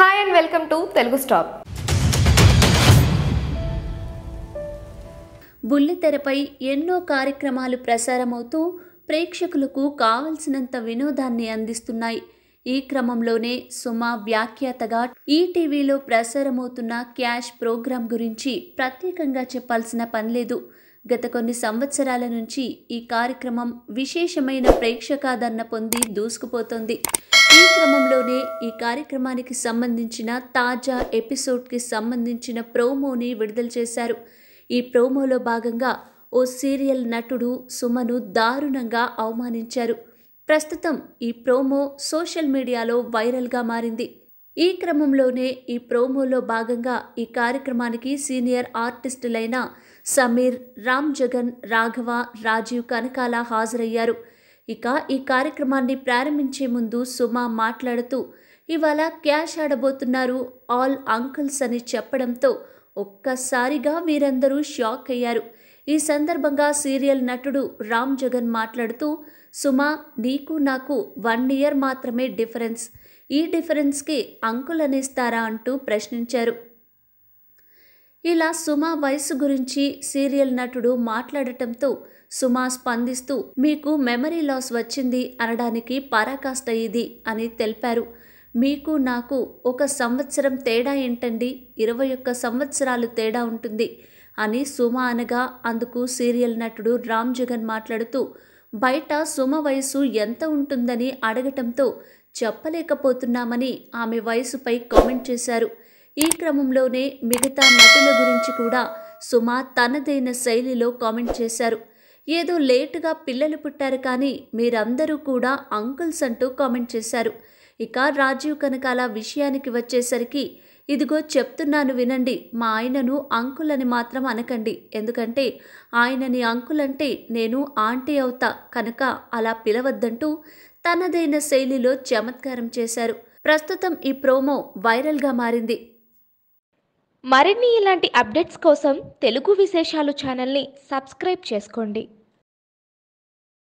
hi and welcome to Telugu stop బుల్లితెరపై ఎన్నో కార్యక్రమాలు ప్రసారమవుతూ ప్రేక్షకులకు కావలసినంత వినోదాన్ని అందిస్తున్నాయి ఈ క్రమంలోనే సుమ వ్యాఖ్యాతగా ఈటీవీలో ప్రసారమవుతున్న క్యాష్ ప్రోగ్రాం గురించి ప్రత్యేకంగా చెప్పాల్సిన పనిలేదు గత కొన్ని సంవత్సరాల నుంచి ఈ కార్యక్రమం విశేషమైన ప్రేక్షకాదరణ పొంది దూసుకుపోతోంది ఈ క్రమంలోనే ఈ కార్యక్రమానికి సంబంధించిన తాజా ఎపిసోడ్కి సంబంధించిన ప్రోమోని విడుదల చేశారు ఈ ప్రోమోలో భాగంగా ఓ సీరియల్ నటుడు సుమను దారుణంగా అవమానించారు ప్రస్తుతం ఈ ప్రోమో సోషల్ మీడియాలో వైరల్గా మారింది ఈ క్రమంలోనే ఈ ప్రోమోలో భాగంగా ఈ కార్యక్రమానికి సీనియర్ ఆర్టిస్టులైన సమీర్ రామ్ జగన్ రాఘవ రాజీవ్ కనకాల హాజరయ్యారు ఇక ఈ కార్యక్రమాన్ని ప్రారంభించే ముందు సుమ మాట్లాడుతూ ఇవాళ క్యాష్ ఆడబోతున్నారు ఆల్ అంకుల్స్ అని చెప్పడంతో ఒక్కసారిగా వీరందరూ షాక్ అయ్యారు ఈ సందర్భంగా సీరియల్ నటుడు రామ్ జగన్ మాట్లాడుతూ సుమా నీకు నాకు వన్ ఇయర్ మాత్రమే డిఫరెన్స్ ఈ డిఫరెన్స్కి అంకులనేస్తారా అంటూ ప్రశ్నించారు ఇలా సుమా వయసు గురించి సీరియల్ నటుడు మాట్లాడటంతో సుమా స్పందిస్తూ మీకు మెమరీ లాస్ వచ్చింది అనడానికి పరాకాష్ట ఇది అని తెలిపారు మీకు నాకు ఒక సంవత్సరం తేడా ఏంటండి ఇరవై ఒక్క సంవత్సరాలు తేడా ఉంటుంది అని సుమ అనగా అందుకు సీరియల్ నటుడు రామ్ జగన్ మాట్లాడుతూ బయట సుమ వయసు ఎంత ఉంటుందని అడగటంతో చెప్పలేకపోతున్నామని ఆమె వయసుపై కామెంట్ చేశారు ఈ క్రమంలోనే మిగతా నటుల గురించి కూడా సుమ తనదైన శైలిలో కామెంట్ చేశారు ఏదో లేటుగా పిల్లలు పుట్టారు కానీ మీరందరూ కూడా అంకుల్స్ అంటూ కామెంట్ చేశారు ఇక రాజీవ్ కనకాల విషయానికి వచ్చేసరికి ఇదిగో చెప్తున్నాను వినండి మా ఆయనను అంకుల్ అని మాత్రం అనకండి ఎందుకంటే ఆయనని అంకులంటే నేను ఆంటీ అవుతా కనుక అలా పిలవద్దంటూ తనదైన శైలిలో చమత్కారం చేశారు ప్రస్తుతం ఈ ప్రోమో వైరల్గా మారింది మరిన్ని ఇలాంటి అప్డేట్స్ కోసం తెలుగు విశేషాలు ఛానల్ని సబ్స్క్రైబ్ చేసుకోండి